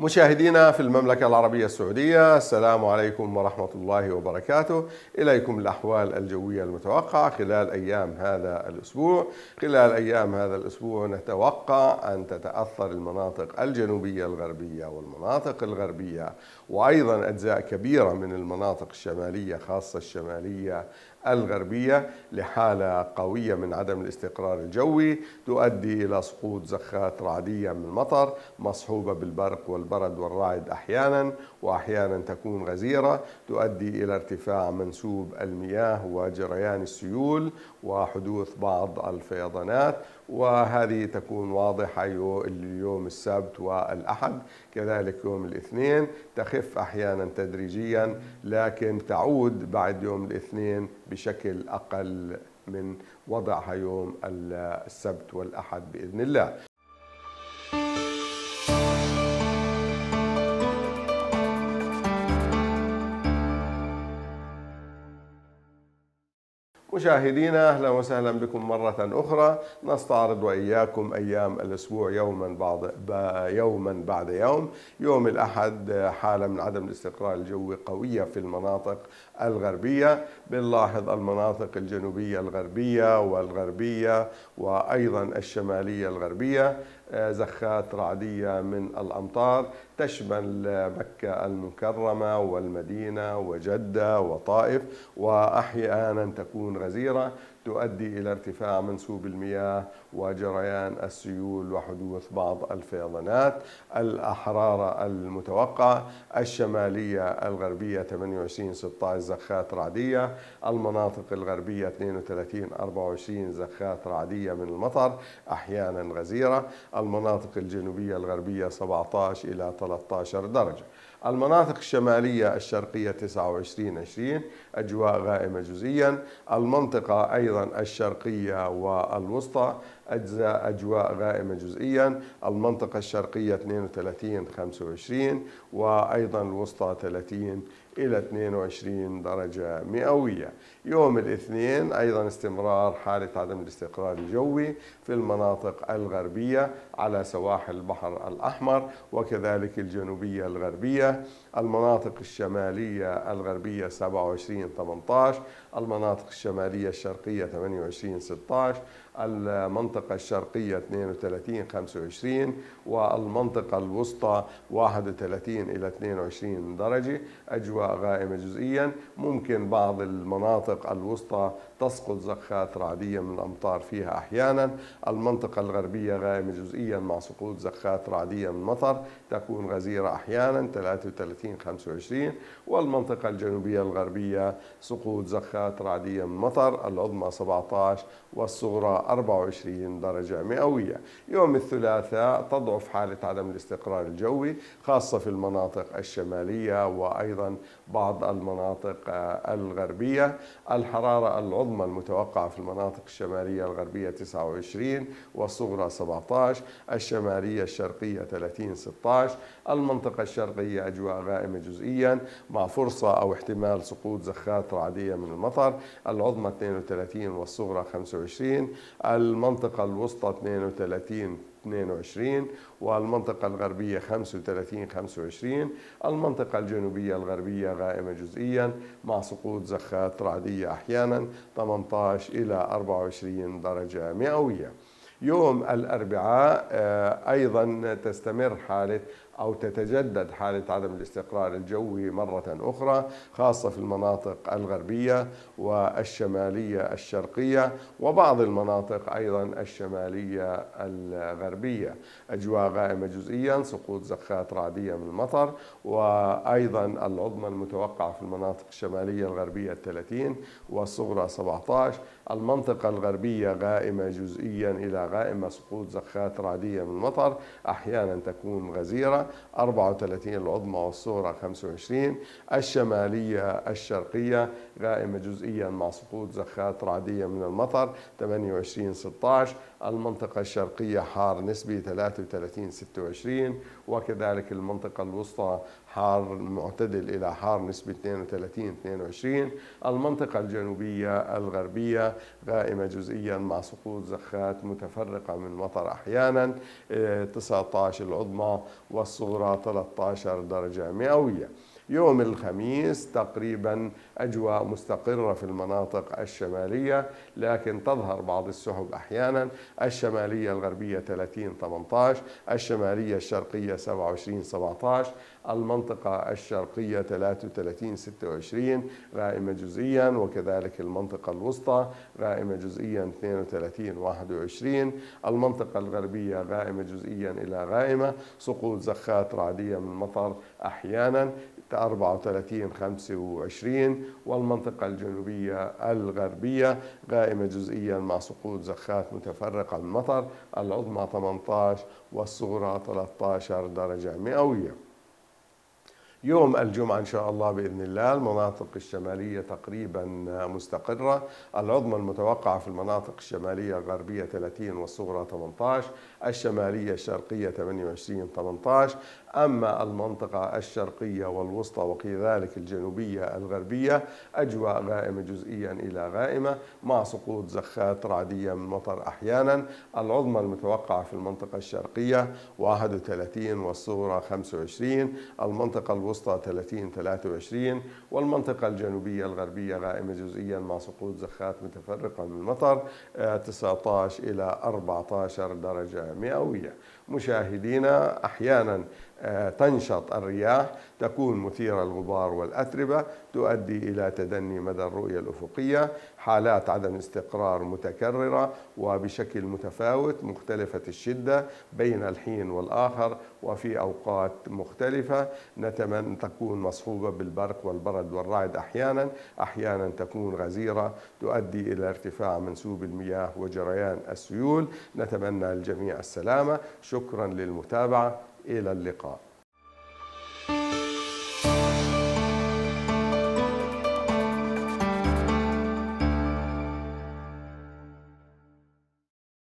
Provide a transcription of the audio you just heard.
مشاهدينا في المملكة العربية السعودية السلام عليكم ورحمة الله وبركاته إليكم الأحوال الجوية المتوقعة خلال أيام هذا الأسبوع خلال أيام هذا الأسبوع نتوقع أن تتأثر المناطق الجنوبية الغربية والمناطق الغربية وأيضا أجزاء كبيرة من المناطق الشمالية خاصة الشمالية الغربية لحالة قوية من عدم الاستقرار الجوي تؤدي إلى سقوط زخات رعدية من المطر مصحوبة بالبرق والبرد والرعد أحيانا وأحيانا تكون غزيرة تؤدي إلى ارتفاع منسوب المياه وجريان السيول وحدوث بعض الفيضانات وهذه تكون واضحة اليوم السبت والأحد كذلك يوم الاثنين تخف أحيانا تدريجيا لكن تعود بعد يوم الاثنين بشكل أقل من وضعها يوم السبت والأحد بإذن الله مشاهدينا اهلا وسهلا بكم مره اخرى نستعرض واياكم ايام الاسبوع يوما بعد يوما بعد يوم، يوم الاحد حاله من عدم الاستقرار الجوي قويه في المناطق الغربيه، بنلاحظ المناطق الجنوبيه الغربيه والغربيه وايضا الشماليه الغربيه، آه، زخات رعدية من الأمطار تشمل مكة المكرمة والمدينة وجدة وطائف وأحيانا تكون غزيرة تؤدي إلى ارتفاع منسوب المياه وجريان السيول وحدوث بعض الفيضانات الأحرارة المتوقعة الشمالية الغربية 28 16 زخات رعدية المناطق الغربية 32 24 زخات رعدية من المطر أحيانا غزيرة المناطق الجنوبية الغربية 17 إلى 13 درجة المناطق الشمالية الشرقية 29 20 أجواء غائمة جزئيا المنطقة أيضا الشرقية والوسطى أجزاء أجواء غائمة جزئيا المنطقة الشرقية 32 25 وأيضا الوسطى 30 إلى 22 درجة مئوية يوم الاثنين أيضا استمرار حالة عدم الاستقرار الجوي في المناطق الغربية على سواحل البحر الأحمر وكذلك الجنوبية الغربية المناطق الشمالية الغربية 27 18 المناطق الشمالية الشرقية 28 16 المنطقة الشرقية 32 25 والمنطقة الوسطى 31 إلى 22 درجة أجواء غائمة جزئيا ممكن بعض المناطق الوسطى تسقط زخات رعدية من الأمطار فيها أحيانا المنطقة الغربية غائمة جزئيا مع سقوط زخات رعدية من مطر تكون غزيرة أحيانا 33 25 والمنطقة الجنوبية الغربية سقوط زخات رعدية من مطر العظمى 17 والصغرى 24 درجة مئوية يوم الثلاثاء تضعف حالة عدم الاستقرار الجوي خاصة في المناطق الشمالية وأيضا بعض المناطق آه، الغربية الحرارة العظمى العظمى المتوقعة في المناطق الشمالية الغربية 29 والصغرى 17 الشمالية الشرقية 30 16 المنطقة الشرقية أجواء غائمة جزئيا مع فرصة أو احتمال سقوط زخات رعدية من المطر العظمى 32 والصغرى 25 المنطقة الوسطى 32 22 والمنطقة الغربية 35 25 المنطقة الجنوبية الغربية غائمة جزئيا مع سقوط زخات رعدية أحيانا 18 إلى 24 درجة مئوية يوم الأربعاء آه، أيضا تستمر حالة أو تتجدد حالة عدم الاستقرار الجوي مرة أخرى خاصة في المناطق الغربية والشمالية الشرقية وبعض المناطق أيضا الشمالية الغربية أجواء غائمة جزئيا سقوط زخات رعدية من المطر وأيضا العظمى المتوقعة في المناطق الشمالية الغربية 30 والصغرى 17 المنطقة الغربية غائمة جزئيا إلى غائمة سقوط زخات رعدية من المطر أحيانا تكون غزيرة 34 العظمى والصغرى 25 الشمالية الشرقية غائمة جزئيا مع سقوط زخات رعدية من المطر 28 16 المنطقة الشرقية حار نسبي 33 26 وكذلك المنطقة الوسطى حار معتدل إلى حار نسبي 32 22 المنطقة الجنوبية الغربية غائمة جزئيا مع سقوط زخات متفرقة من مطر أحيانا 19 آه، العظمى والصغرى 13 درجة مئوية يوم الخميس تقريبا أجواء مستقرة في المناطق الشمالية لكن تظهر بعض السحب أحيانا الشمالية الغربية 30 18 الشمالية الشرقية 27 17 المنطقة الشرقية 33 26 غائمة جزئيا وكذلك المنطقة الوسطى غائمة جزئيا 32 21 المنطقة الغربية غائمة جزئيا إلى غائمة سقوط زخات رعدية من المطر أحيانا 34 25 والمنطقة الجنوبية الغربية غائمة جزئيا مع سقوط زخات متفرقة من المطر العظمى 18 والصغرى 13 درجة مئوية يوم الجمعة إن شاء الله بإذن الله المناطق الشمالية تقريبا مستقرة العظمى المتوقعة في المناطق الشمالية الغربية 30 والصغرى 18 الشمالية الشرقية 28 18 أما المنطقة الشرقية والوسطى وكذلك الجنوبية الغربية أجواء غائمة جزئيا إلى غائمة مع سقوط زخات رعدية من مطر أحيانا العظمى المتوقعة في المنطقة الشرقية 31 والصغرى 25 المنطقة الوسطى 30 23 والمنطقة الجنوبية الغربية غائمة جزئيا مع سقوط زخات متفرقة من المطر 19 آه، إلى 14 درجة مئوية مشاهدينا أحيانا آه، تنشط الرياح تكون مثيرة الغبار والأتربة تؤدي إلى تدني مدى الرؤية الأفقية حالات عدم استقرار متكررة وبشكل متفاوت مختلفة الشدة بين الحين والآخر وفي أوقات مختلفة نتمنى تكون مصحوبة بالبرق والبرد والرعد أحيانا أحيانا تكون غزيرة تؤدي إلى ارتفاع منسوب المياه وجريان السيول نتمنى الجميع السلامة شكرا شكرا للمتابعة إلى اللقاء